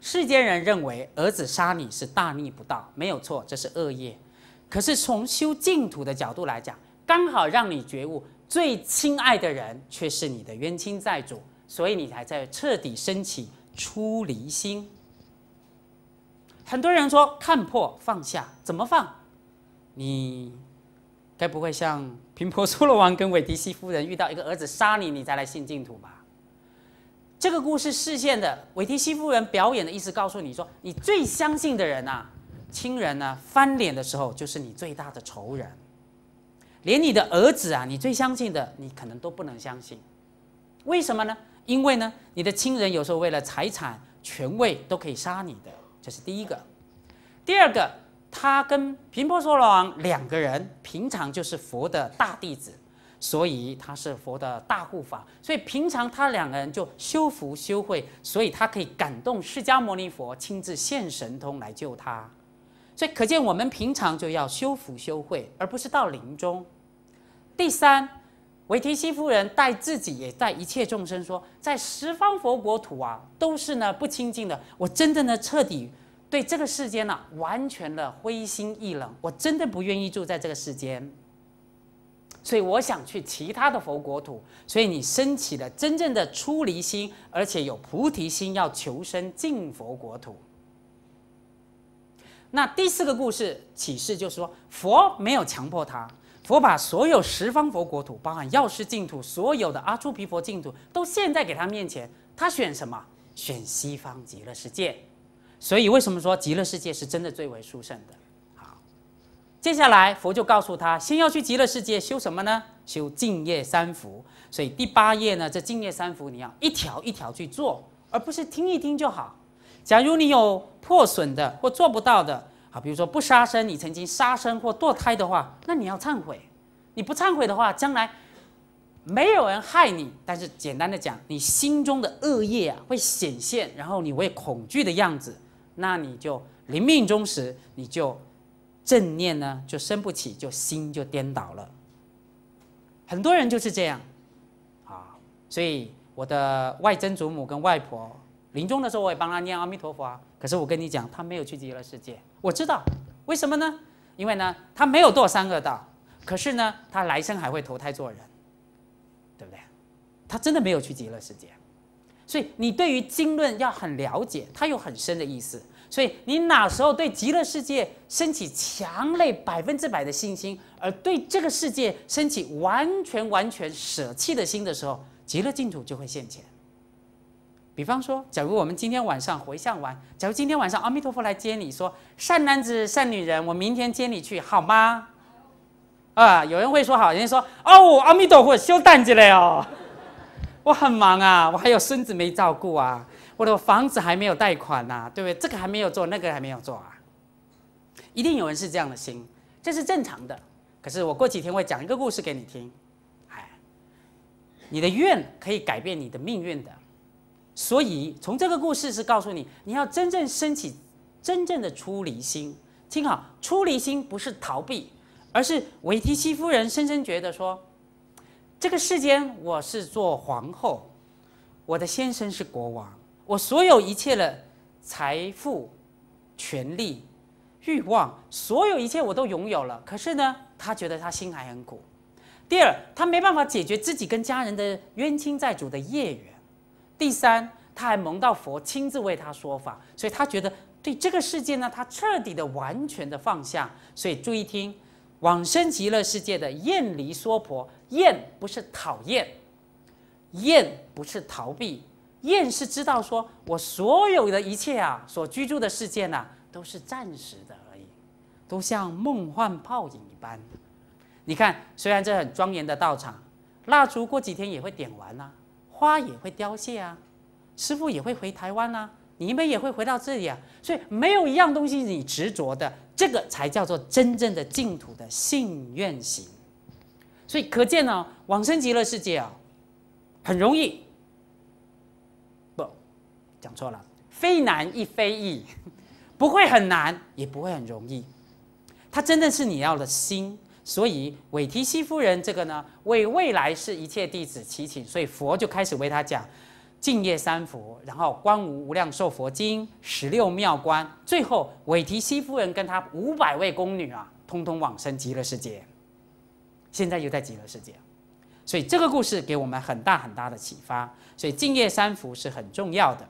世间人认为儿子杀你是大逆不道，没有错，这是恶业。可是从修净土的角度来讲，刚好让你觉悟，最亲爱的人却是你的冤亲债主，所以你才在彻底升起出离心。很多人说看破放下，怎么放？你该不会像平婆苏罗王跟韦迪西夫人遇到一个儿子杀你，你才来信净土吧？这个故事事线的韦提希夫人表演的意思，告诉你说：你最相信的人啊，亲人呢，翻脸的时候就是你最大的仇人。连你的儿子啊，你最相信的，你可能都不能相信。为什么呢？因为呢，你的亲人有时候为了财产、权位，都可以杀你的。这是第一个。第二个，他跟平婆娑罗王两个人，平常就是佛的大弟子。所以他是佛的大护法，所以平常他两个人就修福修慧，所以他可以感动释迦牟尼佛亲自现神通来救他，所以可见我们平常就要修福修慧，而不是到临终。第三，维提西夫人带自己也带一切众生说，在十方佛国土啊，都是呢不清净的。我真正的彻底对这个世间呢，完全的灰心意冷，我真的不愿意住在这个世间。所以我想去其他的佛国土，所以你生起了真正的出离心，而且有菩提心，要求生净佛国土。那第四个故事启示就是说，佛没有强迫他，佛把所有十方佛国土，包含药师净土、所有的阿朱皮佛净土，都现在给他面前，他选什么？选西方极乐世界。所以为什么说极乐世界是真的最为殊胜的？接下来，佛就告诉他，先要去极乐世界修什么呢？修净业三福。所以第八页呢，这净业三福你要一条一条去做，而不是听一听就好。假如你有破损的或做不到的啊，比如说不杀生，你曾经杀生或堕胎的话，那你要忏悔。你不忏悔的话，将来没有人害你，但是简单的讲，你心中的恶业啊会显现，然后你会恐惧的样子，那你就临命终时你就。正念呢，就生不起，就心就颠倒了。很多人就是这样，啊，所以我的外曾祖母跟外婆临终的时候，我也帮她念阿弥陀佛。可是我跟你讲，她没有去极乐世界，我知道为什么呢？因为呢，她没有堕三恶道，可是呢，她来生还会投胎做人，对不对？她真的没有去极乐世界。所以你对于经论要很了解，它有很深的意思。所以，你哪时候对极乐世界升起强烈百分之百的信心，而对这个世界升起完全完全舍弃的心的时候，极乐净土就会现前。比方说，假如我们今天晚上回向完，假如今天晚上阿弥陀佛来接你说：“善男子、善女人，我明天接你去，好吗？”啊，有人会说：“好。”人家说：“哦，阿弥陀佛修淡子了哟，[LAUGHS] 我很忙啊，我还有孙子没照顾啊。”我的房子还没有贷款呐，对不对？这个还没有做，那个还没有做啊！一定有人是这样的心，这是正常的。可是我过几天会讲一个故事给你听，哎，你的愿可以改变你的命运的。所以从这个故事是告诉你，你要真正升起真正的出离心。听好，出离心不是逃避，而是维提西夫人深深觉得说，这个世间我是做皇后，我的先生是国王。我所有一切的财富、权力、欲望，所有一切我都拥有了。可是呢，他觉得他心还很苦。第二，他没办法解决自己跟家人的冤亲债主的业缘。第三，他还蒙到佛亲自为他说法，所以他觉得对这个世界呢，他彻底的、完全的放下。所以注意听，往生极乐世界的厌离娑婆，厌不是讨厌，厌不是逃避。厌是知道，说我所有的一切啊，所居住的世界呢，都是暂时的而已，都像梦幻泡影一般。你看，虽然这很庄严的道场，蜡烛过几天也会点完啊，花也会凋谢啊，师傅也会回台湾啊，你们也会回到这里啊，所以没有一样东西你执着的，这个才叫做真正的净土的信愿行。所以可见呢，往生极乐世界啊，很容易。讲错了，非难亦非易，[LAUGHS] 不会很难，也不会很容易。它真的是你要的心。所以韦提希夫人这个呢，为未来是一切弟子祈请，所以佛就开始为他讲净业三佛》，然后观无无量寿佛经、十六妙观，最后韦提西夫人跟她五百位宫女啊，通通往生极乐世界。现在又在极乐世界。所以这个故事给我们很大很大的启发。所以净业三福是很重要的。